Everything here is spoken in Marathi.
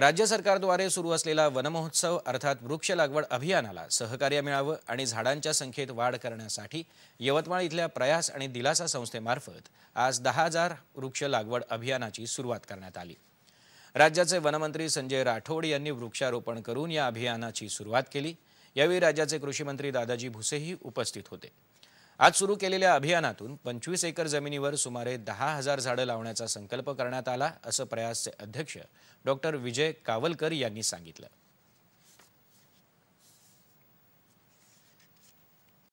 राज्य सरकारद्वारे सुरू असलेला वनमहोत्सव अर्थात वृक्ष लागवड अभियानाला सहकार्य मिळावं आणि झाडांच्या संख्येत वाढ करण्यासाठी यवतमाळ इथल्या प्रयास आणि दिलासा संस्थेमार्फत आज दहा हजार वृक्ष लागवड अभियानाची सुरुवात करण्यात आली राज्याचे वनमंत्री संजय राठोड यांनी वृक्षारोपण करून या अभियानाची सुरुवात केली यावेळी राज्याचे कृषीमंत्री दादाजी भुसेही उपस्थित होते आज सुरू केलेल्या अभियानातून पंचवीस एकर जमिनीवर सुमारे दहा हजार झाडं लावण्याचा संकल्प करण्यात आला असं प्रयासचे अध्यक्ष डॉक्टर विजय कावलकर यांनी सांगितलं